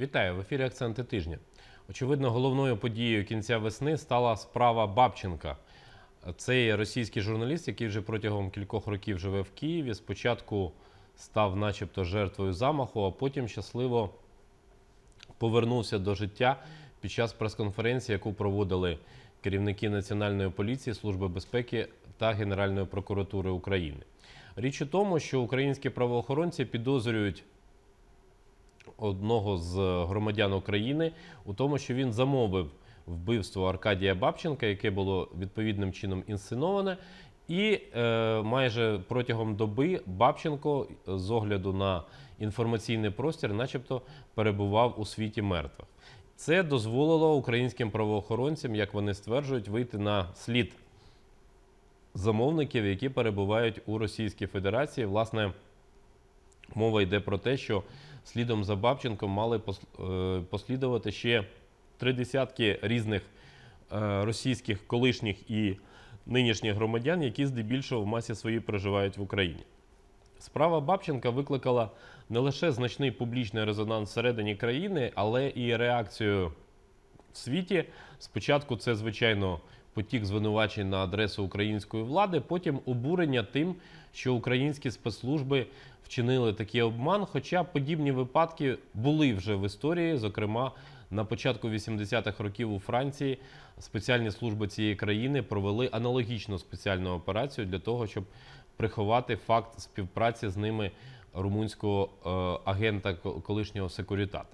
Вітаю в ефірі Акценти тижня. Очевидно, головною подією кінця весни стала справа Бабченка. Цей російський журналіст, який вже протягом кількох років живе в Києві, спочатку став, начебто, жертвою замаху, а потім щасливо повернувся до життя під час прес-конференції, яку проводили керівники Національної поліції, Служби безпеки та Генеральної прокуратури України. Річ у тому, що українські правоохоронці підозрюють одного з громадян України у тому, що він замовив вбивство Аркадія Бабченка, яке було відповідним чином інсценоване. І е, майже протягом доби Бабченко е, з огляду на інформаційний простір, начебто, перебував у світі мертвих. Це дозволило українським правоохоронцям, як вони стверджують, вийти на слід замовників, які перебувають у Російській Федерації. Власне, Мова йде про те, що слідом за Бабченком мали е, послідувати ще три десятки різних е, російських колишніх і нинішніх громадян, які здебільшого в масі своїй проживають в Україні. Справа Бабченка викликала не лише значний публічний резонанс всередині країни, але і реакцію в світі. Спочатку це, звичайно, потік звинувачень на адресу української влади, потім обурення тим, що українські спецслужби вчинили такий обман. Хоча подібні випадки були вже в історії, зокрема. На початку 80-х років у Франції спеціальні служби цієї країни провели аналогічну спеціальну операцію для того, щоб приховати факт співпраці з ними румунського е, агента колишнього секурітату.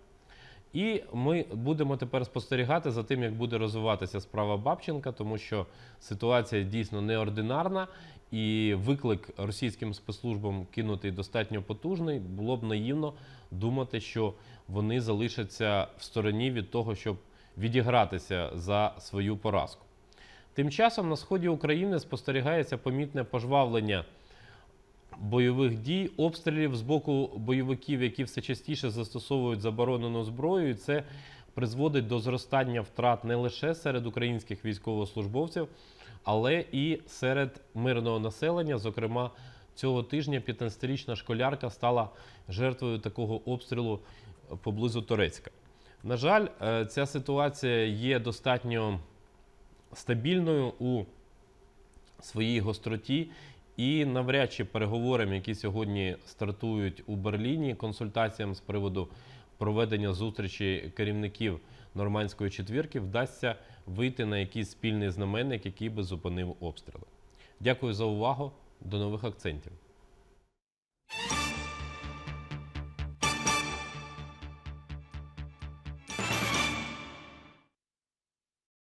І ми будемо тепер спостерігати за тим, як буде розвиватися справа Бабченка, тому що ситуація дійсно неординарна, і виклик російським спецслужбам кинутий достатньо потужний. Було б наївно думати, що вони залишаться в стороні від того, щоб відігратися за свою поразку. Тим часом на сході України спостерігається помітне пожвавлення бойових дій, обстрілів з боку бойовиків, які все частіше застосовують заборонену зброю, і це призводить до зростання втрат не лише серед українських військовослужбовців, але і серед мирного населення. Зокрема, цього тижня 15-річна школярка стала жертвою такого обстрілу поблизу Торецька. На жаль, е, ця ситуація є достатньо стабільною у своїй гостроті і навряд чи переговорам, які сьогодні стартують у Берліні, консультаціям з приводу проведення зустрічі керівників нормандської четвірки, вдасться вийти на якийсь спільний знаменник, який би зупинив обстріли. Дякую за увагу. До нових акцентів.